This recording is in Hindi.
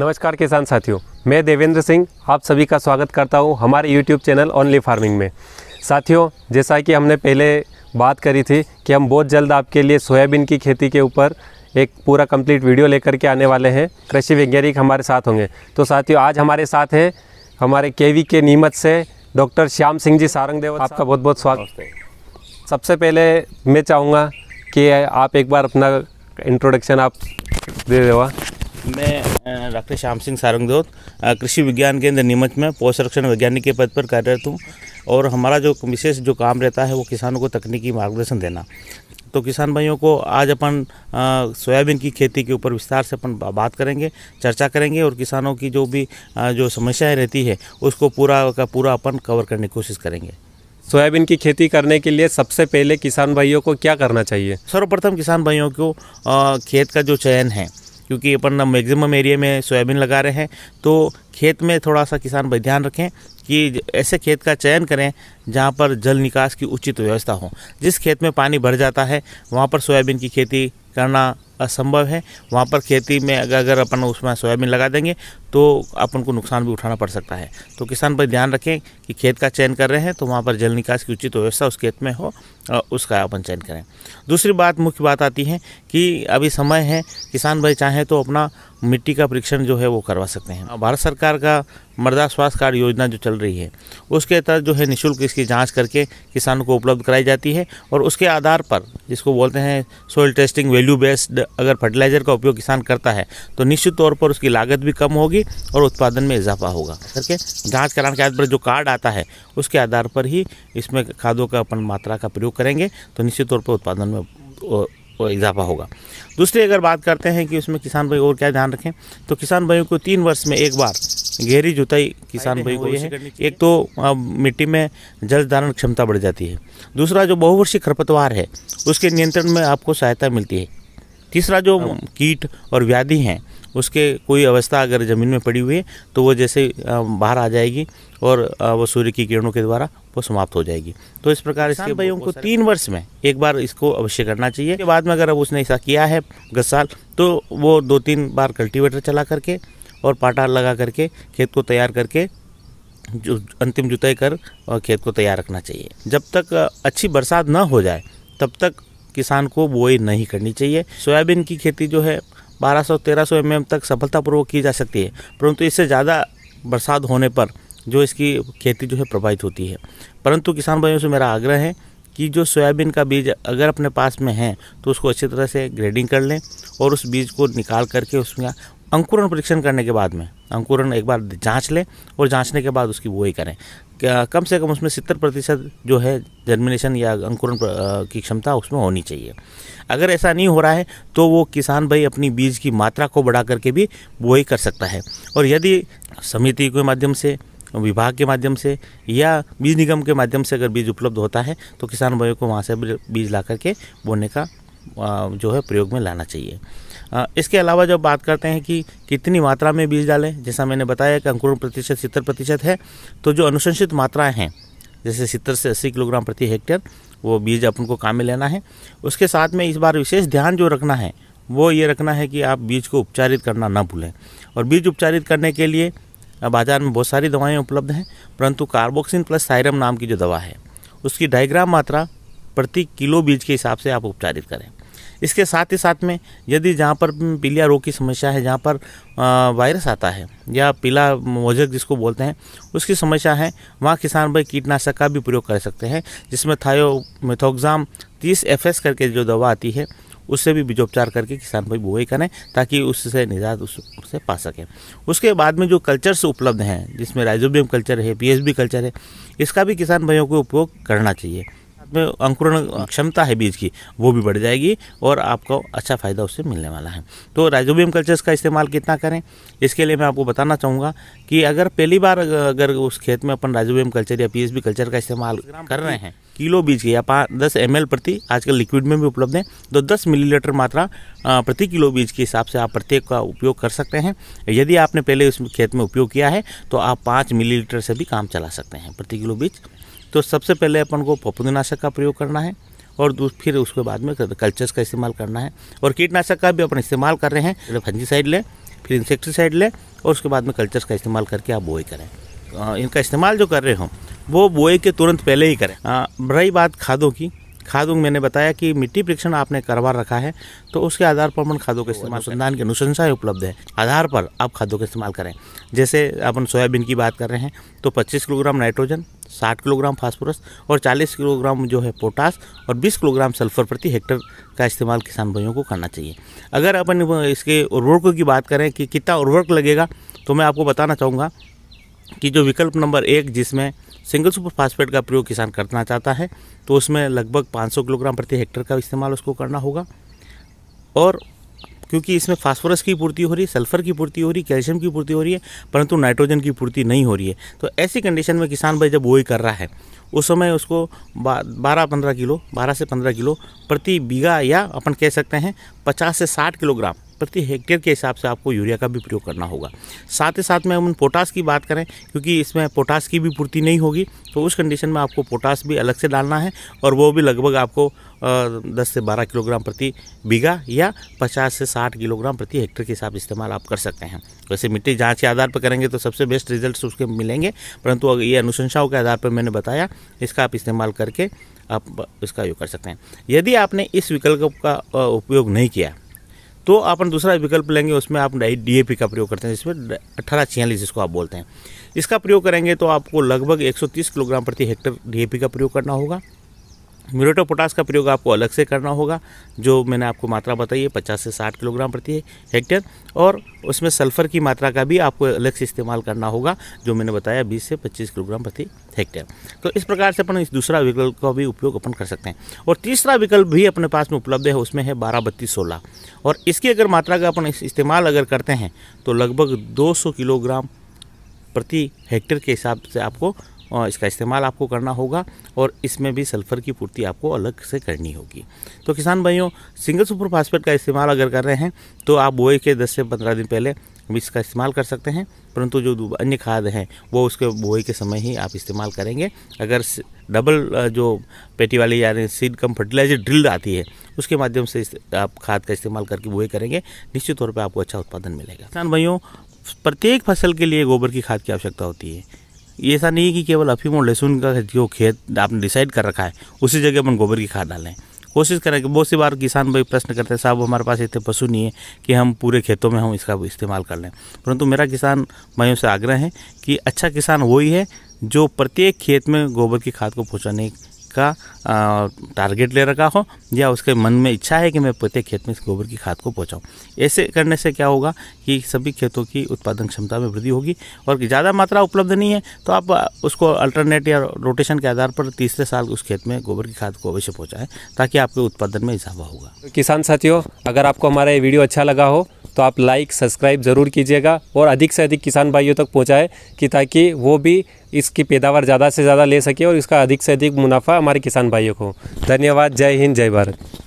नमस्कार किसान साथियों मैं देवेंद्र सिंह आप सभी का स्वागत करता हूं हमारे यूट्यूब चैनल ओनली फार्मिंग में साथियों जैसा कि हमने पहले बात करी थी कि हम बहुत जल्द आपके लिए सोयाबीन की खेती के ऊपर एक पूरा कंप्लीट वीडियो लेकर के आने वाले हैं कृषि वैज्ञानिक हमारे साथ होंगे तो साथियों आज हमारे साथ है हमारे वी के नीमत से डॉक्टर श्याम सिंह जी सारंगदेव आपका बहुत बहुत स्वागत सबसे पहले मैं चाहूँगा कि आप एक बार अपना इंट्रोडक्शन आप दे देवा मैं डॉक्टर श्याम सिंह सारंगदोत कृषि विज्ञान केंद्र नीमच में संरक्षण वैज्ञानिक के पद पर कार्यरत हूँ और हमारा जो विशेष जो काम रहता है वो किसानों को तकनीकी मार्गदर्शन देना तो किसान भाइयों को आज अपन सोयाबीन की खेती के ऊपर विस्तार से अपन बात करेंगे चर्चा करेंगे और किसानों की जो भी आ, जो समस्याएं रहती है उसको पूरा का पूरा अपन कवर करने की कोशिश करेंगे सोयाबीन की खेती करने के लिए सबसे पहले किसान भाइयों को क्या करना चाहिए सर्वप्रथम किसान भाइयों को खेत का जो चयन है क्योंकि अपन मैक्सिमम एरिया में सोयाबीन लगा रहे हैं तो खेत में थोड़ा सा किसान भाई ध्यान रखें कि ऐसे खेत का चयन करें जहाँ पर जल निकास की उचित व्यवस्था हो जिस खेत में पानी भर जाता है वहाँ पर सोयाबीन की खेती करना असंभव है वहाँ पर खेती में अगर, अगर अपन उसमें सोयाबीन लगा देंगे तो आप उनको नुकसान भी उठाना पड़ सकता है तो किसान भाई ध्यान रखें कि खेत का चयन कर रहे हैं तो वहाँ पर जल निकास की उचित व्यवस्था उस खेत में हो उसका अपन चयन करें दूसरी बात मुख्य बात आती है कि अभी समय है किसान भाई चाहें तो अपना मिट्टी का परीक्षण जो है वो करवा सकते हैं भारत सरकार का मृदा स्वास्थ्य कार्ड योजना जो चल रही है उसके तहत जो है निःशुल्क इसकी जाँच करके किसानों को उपलब्ध कराई जाती है और उसके आधार पर जिसको बोलते हैं सोयल टेस्टिंग वैल्यू बेस्ड अगर फर्टिलाइज़र का उपयोग किसान करता है तो निश्चित तौर पर उसकी लागत भी कम होगी और उत्पादन में इजाफा होगा करके जांच कराने के आधार पर जो कार्ड आता है उसके आधार पर ही इसमें खादों का अपन मात्रा का प्रयोग करेंगे तो निश्चित तौर पर उत्पादन में इजाफा होगा दूसरी अगर बात करते हैं कि उसमें किसान भाई और क्या ध्यान रखें तो किसान भाइयों को तीन वर्ष में एक बार गहरी जुताई किसान भाई को ये है एक तो मिट्टी में जल धारण क्षमता बढ़ जाती है दूसरा जो बहुवर्षीय खरपतवार है उसके नियंत्रण में आपको सहायता मिलती है तीसरा जो कीट और व्याधि हैं उसके कोई अवस्था अगर ज़मीन में पड़ी हुई है तो वो जैसे बाहर आ जाएगी और वो सूर्य की किरणों के द्वारा वो समाप्त हो जाएगी तो इस प्रकार इसके भाइयों को तीन वर्ष में एक बार इसको अवश्य करना चाहिए बाद में अगर अब उसने ऐसा किया है गत साल तो वो दो तीन बार कल्टीवेटर चला करके और पाटा लगा करके खेत को तैयार करके जो अंतिम जुताई कर और खेत को तैयार रखना चाहिए जब तक अच्छी बरसात न हो जाए तब तक किसान को बोई नहीं करनी चाहिए सोयाबीन की खेती जो है 1200 सौ एम तक सफलतापूर्वक की जा सकती है परंतु इससे ज़्यादा बरसात होने पर जो इसकी खेती जो है प्रभावित होती है परंतु किसान भाइयों से मेरा आग्रह है कि जो सोयाबीन का बीज अगर अपने पास में है तो उसको अच्छी तरह से ग्रेडिंग कर लें और उस बीज को निकाल करके उसमें अंकुरण परीक्षण करने के बाद में अंकुरण एक बार जांच लें और जांचने के बाद उसकी बुआई करें कम से कम उसमें सत्तर प्रतिशत जो है जर्मिनेशन या अंकुरण की क्षमता उसमें होनी चाहिए अगर ऐसा नहीं हो रहा है तो वो किसान भाई अपनी बीज की मात्रा को बढ़ा करके भी बुआई कर सकता है और यदि समिति के माध्यम से विभाग के माध्यम से या बीज निगम के माध्यम से अगर बीज उपलब्ध होता है तो किसान भाइयों को वहाँ से बीज ला करके बोने का जो है प्रयोग में लाना चाहिए इसके अलावा जब बात करते हैं कि कितनी मात्रा में बीज डालें जैसा मैंने बताया कि अंकुरण प्रतिशत सत्तर प्रतिशत है तो जो अनुशंसित मात्राएँ हैं जैसे सत्तर से अस्सी किलोग्राम प्रति हेक्टेयर वो बीज अपन को काम में लेना है उसके साथ में इस बार विशेष ध्यान जो रखना है वो ये रखना है कि आप बीज को उपचारित करना ना भूलें और बीज उपचारित करने के लिए बाज़ार में बहुत सारी दवाएं उपलब्ध हैं परंतु कार्बोक्सिन प्लस साइरम नाम की जो दवा है उसकी डायग्राम मात्रा प्रति किलो बीज के हिसाब से आप उपचारित करें इसके साथ ही साथ में यदि जहाँ पर पीलिया रोग की समस्या है जहाँ पर वायरस आता है या पीला मोजक जिसको बोलते हैं उसकी समस्या है वहाँ किसान भाई कीटनाशक का भी प्रयोग कर सकते हैं जिसमें थायो मेथोक्जाम तीस एफ करके जो दवा आती है उससे भी बीजोपचार करके किसान भाई बुआई करें ताकि उससे निजात उस, उससे पा सकें उसके बाद में जो कल्चर्स उपलब्ध हैं जिसमें राइजोबियम कल्चर है पीएसबी कल्चर है इसका भी किसान भाइयों को उपयोग करना चाहिए में अंकुरण क्षमता है बीज की वो भी बढ़ जाएगी और आपको अच्छा फ़ायदा उससे मिलने वाला है तो राइजोबियम कल्चर्स का इस्तेमाल कितना करें इसके लिए मैं आपको बताना चाहूँगा कि अगर पहली बार अगर उस खेत में अपन राइजोबियम कल्चर या पी कल्चर का इस्तेमाल कर रहे हैं किलो बीज के या पाँच दस एम प्रति आजकल लिक्विड में भी उपलब्ध है तो दस मिलीलीटर मात्रा प्रति किलो बीज के हिसाब से आप प्रत्येक का उपयोग कर सकते हैं यदि आपने पहले उस खेत में उपयोग किया है तो आप पाँच मिलीलीटर से भी काम चला सकते हैं प्रति किलो बीज तो सबसे पहले अपन को फफूंदनाशक का प्रयोग करना है और फिर उसके बाद में कल्चर्स का इस्तेमाल करना है और कीटनाशक का भी अपन इस्तेमाल कर रहे हैं फंजीसाइड लें फिर इंसेक्टीसाइड लें और उसके बाद में कल्चर्स का इस्तेमाल करके आप बोई करें इनका इस्तेमाल जो कर रहे हो वो बोए के तुरंत पहले ही करें रही बात खादों की खादों मैंने बताया कि मिट्टी परीक्षण आपने करवा रखा है तो उसके आधार पर अपन खादों के इस्तेमाल तो अनुसंधान की अनुशंसाएं उपलब्ध है आधार पर आप खादों का इस्तेमाल करें जैसे अपन सोयाबीन की बात कर रहे हैं तो पच्चीस किलोग्राम नाइट्रोजन साठ किलोग्राम फास्फोरस और चालीस किलोग्राम जो है पोटास और बीस किलोग्राम सल्फर प्रति हेक्टर का इस्तेमाल किसान भाइयों को करना चाहिए अगर अपन इसके उर्वरकों की बात करें कि कितना उर्वरक लगेगा तो मैं आपको बताना चाहूँगा कि जो विकल्प नंबर एक जिसमें सिंगल सुपर फास्फेट का प्रयोग किसान करना चाहता है तो उसमें लगभग 500 किलोग्राम प्रति हेक्टर का इस्तेमाल उसको करना होगा और क्योंकि इसमें फास्फोरस की पूर्ति हो रही है सल्फर की पूर्ति हो रही है कैल्शियम की पूर्ति हो रही है परंतु नाइट्रोजन की पूर्ति नहीं हो रही है तो ऐसी कंडीशन में किसान भाई जब बोई कर रहा है उस समय उसको बारह पंद्रह किलो बारह से पंद्रह किलो प्रति बीघा या अपन कह सकते हैं पचास से साठ किलोग्राम प्रति हेक्टेयर के हिसाब से आपको यूरिया का भी प्रयोग करना होगा साथ ही साथ में हम पोटास की बात करें क्योंकि इसमें पोटास की भी पूर्ति नहीं होगी तो उस कंडीशन में आपको पोटास भी अलग से डालना है और वो भी लगभग आपको दस से बारह किलोग्राम प्रति बीघा या पचास से साठ किलोग्राम प्रति हेक्टेयर के हिसाब इस्तेमाल आप कर सकते हैं वैसे मिट्टी जाँच के आधार पर करेंगे तो सबसे बेस्ट रिजल्ट उसके मिलेंगे परंतु अगर ये अनुशंसाओं के आधार पर मैंने बताया इसका आप इस्तेमाल करके आप इसका उपयोग कर सकते हैं यदि आपने इस विकल्प का उपयोग नहीं किया तो अपन दूसरा विकल्प लेंगे उसमें आप डी का प्रयोग करते हैं जिसमें अट्ठारह छियालीस जिसको आप बोलते हैं इसका प्रयोग करेंगे तो आपको लगभग 130 किलोग्राम प्रति हेक्टर डीएपी का प्रयोग करना होगा म्यूरेटो पोटास का प्रयोग आपको अलग से करना होगा जो मैंने आपको मात्रा बताई है पचास से साठ किलोग्राम प्रति हेक्टेयर और उसमें सल्फर की मात्रा का भी आपको अलग से इस्तेमाल करना होगा जो मैंने बताया बीस से पच्चीस किलोग्राम प्रति हेक्टेयर तो इस प्रकार से अपन इस दूसरा विकल्प का भी उपयोग अपन कर सकते हैं और तीसरा विकल्प भी अपने पास में उपलब्ध है उसमें है बारह बत्तीस सोलह और इसकी अगर मात्रा का अपन इस्तेमाल अगर करते हैं तो लगभग दो किलोग्राम प्रति हेक्टेयर के हिसाब से आपको इसका इस्तेमाल आपको करना होगा और इसमें भी सल्फ़र की पूर्ति आपको अलग से करनी होगी तो किसान भाइयों सिंगल सुपर फास्फेट का इस्तेमाल अगर कर रहे हैं तो आप बोए के 10 से 15 दिन पहले इसका इस्तेमाल कर सकते हैं परंतु जो अन्य खाद हैं वो उसके बोए के समय ही आप इस्तेमाल करेंगे अगर डबल जो पेटी वाली यानी सीड कम फर्टिलाइजर ड्रिल आती है उसके माध्यम से आप खाद का इस्तेमाल करके बोए करेंगे निश्चित तौर पर आपको अच्छा उत्पादन मिलेगा किसान भाइयों प्रत्येक फसल के लिए गोबर की खाद की आवश्यकता होती है ये ऐसा नहीं है कि केवल अफीम और लहसुन का जो खेत आपने डिसाइड कर रखा है उसी जगह अपन गोबर की खाद डालें कोशिश करें कि बहुत सी बार किसान भाई प्रश्न करते हैं साहब हमारे पास इतने पशु नहीं है कि हम पूरे खेतों में हम इसका इस्तेमाल कर लें परंतु मेरा किसान भाइयों से आग्रह है कि अच्छा किसान वही है जो प्रत्येक खेत में गोबर की खाद को पहुँचाने का टारगेट ले रखा हो या उसके मन में इच्छा है कि मैं प्रत्येक खेत में इस गोबर की खाद को पहुँचाऊँ ऐसे करने से क्या होगा कि सभी खेतों की उत्पादन क्षमता में वृद्धि होगी और ज़्यादा मात्रा उपलब्ध नहीं है तो आप उसको अल्टरनेट या रोटेशन के आधार पर तीसरे साल उस खेत में गोबर की खाद को अवश्य पहुँचाएँ ताकि आपके उत्पादन में इजाफा होगा तो किसान साथियों अगर आपको हमारा ये वीडियो अच्छा लगा हो तो आप लाइक सब्सक्राइब ज़रूर कीजिएगा और अधिक से अधिक किसान भाइयों तक पहुँचाएँ कि ताकि वो भी इसकी पैदावार ज़्यादा से ज़्यादा ले सके और इसका अधिक से अधिक मुनाफा हमारे किसान भाइयों को धन्यवाद जय हिंद जय भारत